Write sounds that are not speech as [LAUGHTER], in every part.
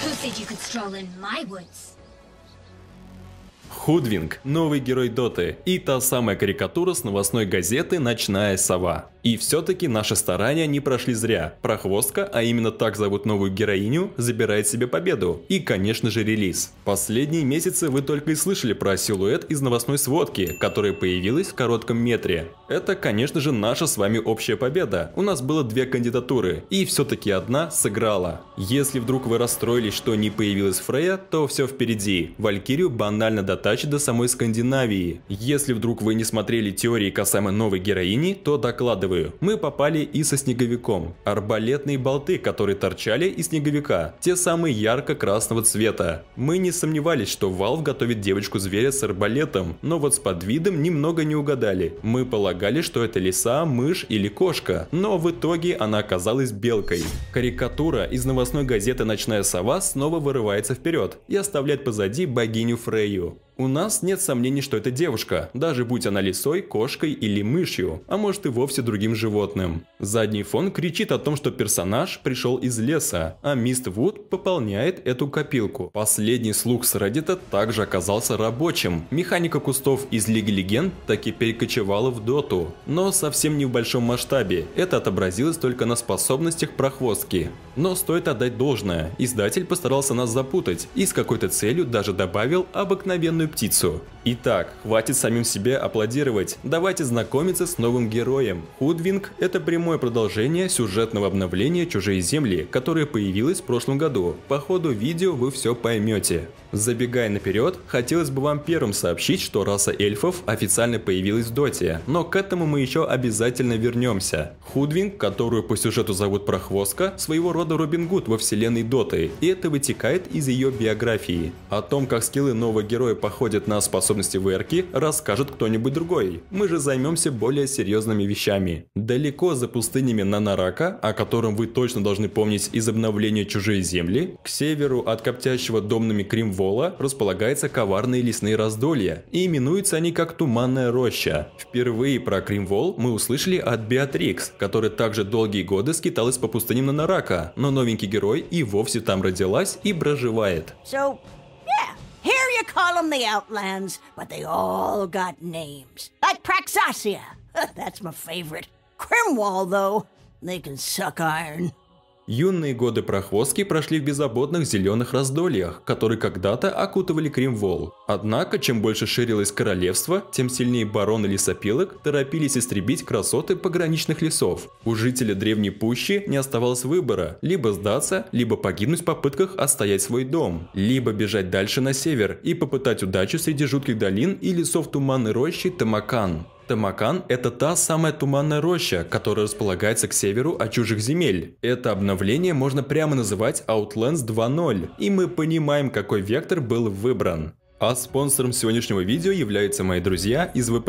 Who said you could stroll in my woods? Худвинг, новый герой Доты и та самая карикатура с новостной газеты «Ночная сова». И все-таки наши старания не прошли зря. Прохвостка, а именно так зовут новую героиню, забирает себе победу. И, конечно же, релиз. Последние месяцы вы только и слышали про силуэт из новостной сводки, которая появилась в коротком метре. Это, конечно же, наша с вами общая победа. У нас было две кандидатуры, и все-таки одна сыграла. Если вдруг вы расстроились, что не появилась Фрея, то все впереди. Валькирию банально дотащили передач до самой Скандинавии. Если вдруг вы не смотрели теории касаемо новой героини, то докладываю, мы попали и со снеговиком. Арбалетные болты, которые торчали из снеговика, те самые ярко-красного цвета. Мы не сомневались, что Valve готовит девочку-зверя с арбалетом, но вот с подвидом немного не угадали. Мы полагали, что это лиса, мышь или кошка, но в итоге она оказалась белкой. Карикатура из новостной газеты «Ночная сова» снова вырывается вперед и оставляет позади богиню Фрейю. У нас нет сомнений, что это девушка, даже будь она лисой, кошкой или мышью, а может и вовсе другим животным. Задний фон кричит о том, что персонаж пришел из леса, а Мист Вуд пополняет эту копилку. Последний слух с Reddit также оказался рабочим. Механика кустов из Лиги Легенд таки перекочевала в доту, но совсем не в большом масштабе, это отобразилось только на способностях прохвостки. Но стоит отдать должное, издатель постарался нас запутать и с какой-то целью даже добавил обыкновенную птицу. Итак, хватит самим себе аплодировать, давайте знакомиться с новым героем. Худвинг – это прямое продолжение сюжетного обновления «Чужие земли», которое появилось в прошлом году. По ходу видео вы все поймете. Забегая наперед, хотелось бы вам первым сообщить, что раса эльфов официально появилась в Доте, но к этому мы еще обязательно вернемся. Худвинг, которую по сюжету зовут Прохвостка, своего рода Робин Гуд во вселенной Доты, и это вытекает из ее биографии. О том, как скиллы нового героя походят на способность способности ВРК расскажет кто-нибудь другой. Мы же займемся более серьезными вещами. Далеко за пустынями Нанарака, о котором вы точно должны помнить из обновления «Чужие земли», к северу от коптящего домными Кримвола располагаются коварные лесные раздолья, и именуются они как Туманная роща. Впервые про Кримвол мы услышали от Беатрикс, которая также долгие годы скиталась по пустыням Нанарака, но новенький герой и вовсе там родилась и проживает. So, you call them the Outlands, but they all got names. Like Praxasia. [LAUGHS] That's my favorite. Crimwall, though, they can suck iron. Юные годы прохвостки прошли в беззаботных зеленых раздольях, которые когда-то окутывали Кримвол. Однако, чем больше ширилось королевство, тем сильнее бароны лесопилок торопились истребить красоты пограничных лесов. У жителя Древней Пущи не оставалось выбора – либо сдаться, либо погибнуть в попытках отстоять свой дом, либо бежать дальше на север и попытать удачу среди жутких долин и лесов Туманной Рощи Тамакан. Тамакан – это та самая туманная роща, которая располагается к северу от чужих земель. Это обновление можно прямо называть Outlands 2.0, и мы понимаем, какой вектор был выбран. А спонсором сегодняшнего видео являются мои друзья из вп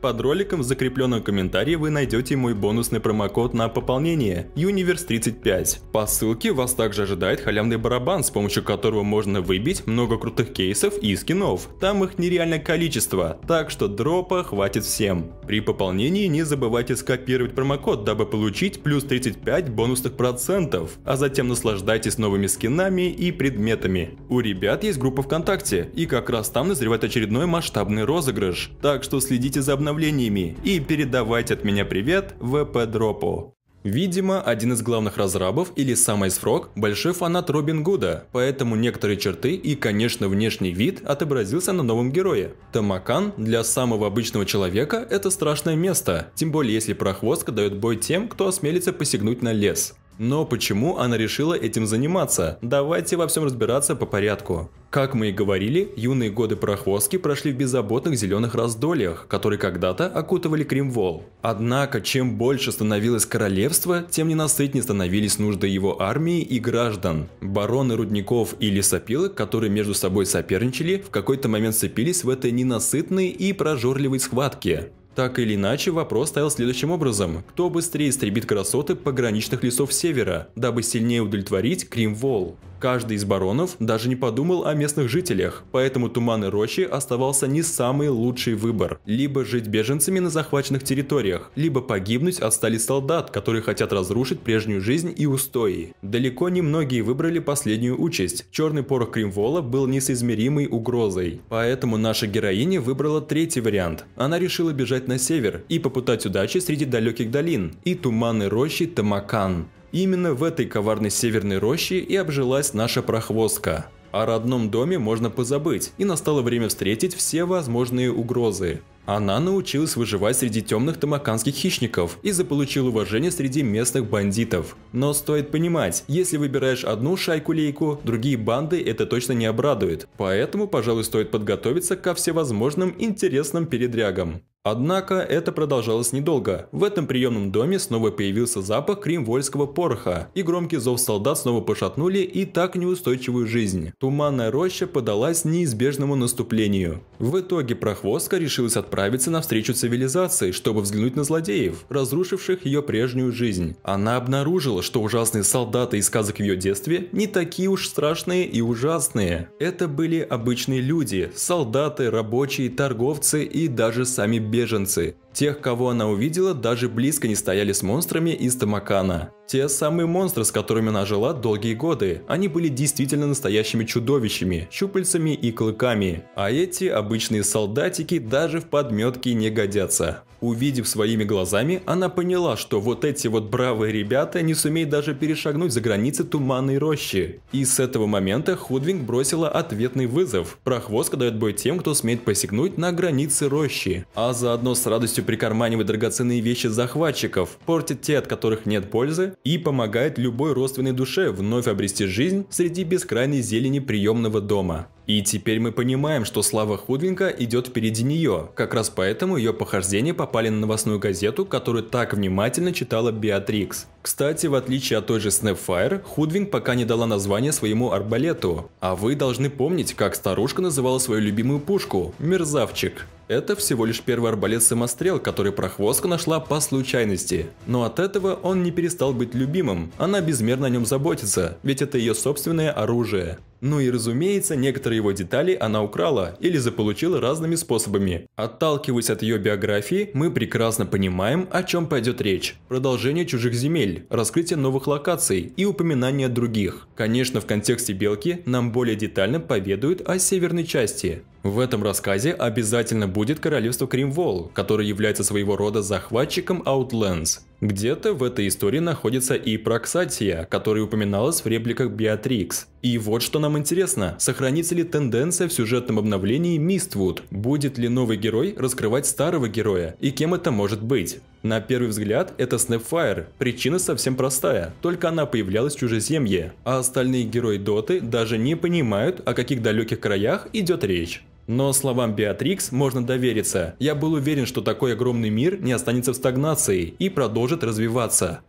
Под роликом в закрепленном комментарии вы найдете мой бонусный промокод на пополнение Universe35. По ссылке вас также ожидает халявный барабан, с помощью которого можно выбить много крутых кейсов и скинов. Там их нереальное количество, так что дропа хватит всем. При пополнении не забывайте скопировать промокод, дабы получить плюс 35 бонусных процентов, а затем наслаждайтесь новыми скинами и предметами. У ребят есть группа ВКонтакте, и как раз там назревает очередной масштабный розыгрыш. Так что следите за обновлениями и передавайте от меня привет ВП-дропу. Видимо, один из главных разрабов или сам Айсфрог – большой фанат Робин Гуда, поэтому некоторые черты и, конечно, внешний вид отобразился на новом герое. Тамакан для самого обычного человека – это страшное место, тем более если прохвостка дает бой тем, кто осмелится посягнуть на лес. Но почему она решила этим заниматься? Давайте во всем разбираться по порядку. Как мы и говорили, юные годы прохвостки прошли в беззаботных зеленых раздольях, которые когда-то окутывали Кримвол. Однако, чем больше становилось королевство, тем ненасытнее становились нужды его армии и граждан. Бароны рудников и лесопилок, которые между собой соперничали, в какой-то момент сцепились в этой ненасытной и прожорливой схватке. Так или иначе, вопрос стоял следующим образом. Кто быстрее истребит красоты пограничных лесов севера, дабы сильнее удовлетворить Кримвол? Каждый из баронов даже не подумал о местных жителях, поэтому Туманы Рощи оставался не самый лучший выбор. Либо жить беженцами на захваченных территориях, либо погибнуть от стали солдат, которые хотят разрушить прежнюю жизнь и устои. Далеко не многие выбрали последнюю участь. Черный порох Кримвола был несоизмеримой угрозой. Поэтому наша героиня выбрала третий вариант. Она решила бежать на север и попытать удачи среди далеких долин и туманной рощи Тамакан. Именно в этой коварной северной роще и обжилась наша прохвостка. О родном доме можно позабыть, и настало время встретить все возможные угрозы. Она научилась выживать среди темных тамаканских хищников и заполучила уважение среди местных бандитов. Но стоит понимать, если выбираешь одну шайку-лейку, другие банды это точно не обрадует. Поэтому, пожалуй, стоит подготовиться ко всевозможным интересным передрягам. Однако это продолжалось недолго. В этом приемном доме снова появился запах кримвольского пороха, и громкий зов солдат снова пошатнули и так неустойчивую жизнь. Туманная роща подалась неизбежному наступлению. В итоге прохвостка решилась отправиться навстречу цивилизации, чтобы взглянуть на злодеев, разрушивших ее прежнюю жизнь. Она обнаружила, что ужасные солдаты из сказок в ее детстве не такие уж страшные и ужасные. Это были обычные люди, солдаты, рабочие, торговцы и даже сами беженцы, Тех, кого она увидела, даже близко не стояли с монстрами из Тамакана. Те самые монстры, с которыми она жила долгие годы, они были действительно настоящими чудовищами, щупальцами и клыками. А эти обычные солдатики даже в подметке не годятся. Увидев своими глазами, она поняла, что вот эти вот бравые ребята не сумеют даже перешагнуть за границы Туманной Рощи. И с этого момента Худвинг бросила ответный вызов. Прохвостка дает бой тем, кто смеет посягнуть на границы Рощи. А заодно с радостью полностью прикарманивает драгоценные вещи захватчиков, портит те, от которых нет пользы, и помогает любой родственной душе вновь обрести жизнь среди бескрайней зелени приемного дома. И теперь мы понимаем, что слава Худвинга идет впереди нее. Как раз поэтому ее похождения попали на новостную газету, которую так внимательно читала Беатрикс. Кстати, в отличие от той же Snapfire, Худвинг пока не дала название своему арбалету. А вы должны помнить, как старушка называла свою любимую пушку – «Мерзавчик». Это всего лишь первый арбалет-самострел, который прохвостка нашла по случайности. Но от этого он не перестал быть любимым, она безмерно о нем заботится, ведь это ее собственное оружие. Ну и разумеется, некоторые его детали она украла или заполучила разными способами. Отталкиваясь от ее биографии, мы прекрасно понимаем, о чем пойдет речь. Продолжение чужих земель, раскрытие новых локаций и упоминание других. Конечно, в контексте Белки нам более детально поведают о северной части. В этом рассказе обязательно будет королевство Кримвол, которое является своего рода захватчиком Outlands. Где-то в этой истории находится и Проксатия, которая упоминалась в репликах Беатрикс. И вот что нам интересно, сохранится ли тенденция в сюжетном обновлении Миствуд? Будет ли новый герой раскрывать старого героя? И кем это может быть? На первый взгляд это Snapfire. Причина совсем простая, только она появлялась в чужеземье, а остальные герои Доты даже не понимают, о каких далеких краях идет речь. Но словам Беатрикс можно довериться. Я был уверен, что такой огромный мир не останется в стагнации и продолжит развиваться.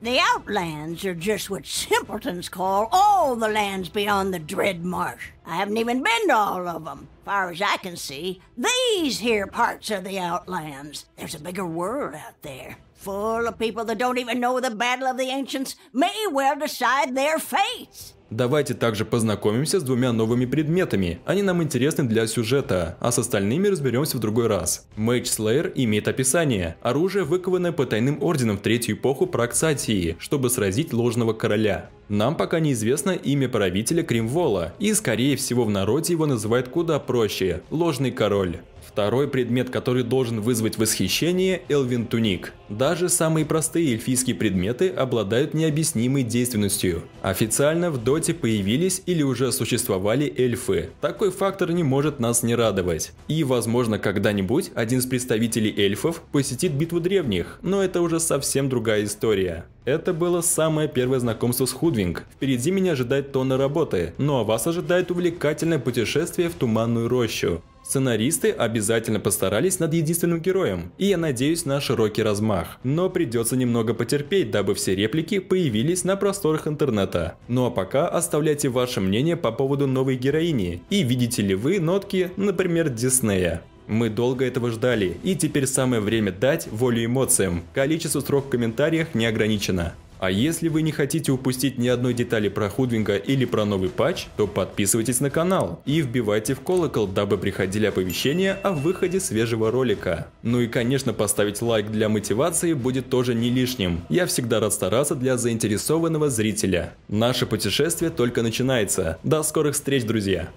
I haven't even been to all of them. Far as I can see, these here parts are the Outlands. There's a bigger world out there full of people that don't even know the Battle of the Ancients, may well decide their fates. Давайте также познакомимся с двумя новыми предметами. Они нам интересны для сюжета, а с остальными разберемся в другой раз. Мэтч Слэйр имеет описание. Оружие, выкованное по тайным орденам в третью эпоху Проксатии, чтобы сразить ложного короля. Нам пока неизвестно имя правителя Кримвола, и скорее всего в народе его называют куда проще – Ложный Король. Второй предмет, который должен вызвать восхищение – Элвин Туник. Даже самые простые эльфийские предметы обладают необъяснимой действенностью. Официально в доте появились или уже существовали эльфы. Такой фактор не может нас не радовать. И, возможно, когда-нибудь один из представителей эльфов посетит битву древних, но это уже совсем другая история. Это было самое первое знакомство с Худвинг. Впереди меня ожидает тонна работы, ну а вас ожидает увлекательное путешествие в Туманную Рощу. Сценаристы обязательно постарались над единственным героем, и я надеюсь на широкий размах. Но придется немного потерпеть, дабы все реплики появились на просторах интернета. Ну а пока оставляйте ваше мнение по поводу новой героини, и видите ли вы нотки, например, Диснея. Мы долго этого ждали, и теперь самое время дать волю эмоциям. Количество строк в комментариях не ограничено. А если вы не хотите упустить ни одной детали про Худвинга или про новый патч, то подписывайтесь на канал и вбивайте в колокол, дабы приходили оповещения о выходе свежего ролика. Ну и конечно поставить лайк для мотивации будет тоже не лишним. Я всегда рад стараться для заинтересованного зрителя. Наше путешествие только начинается. До скорых встреч, друзья!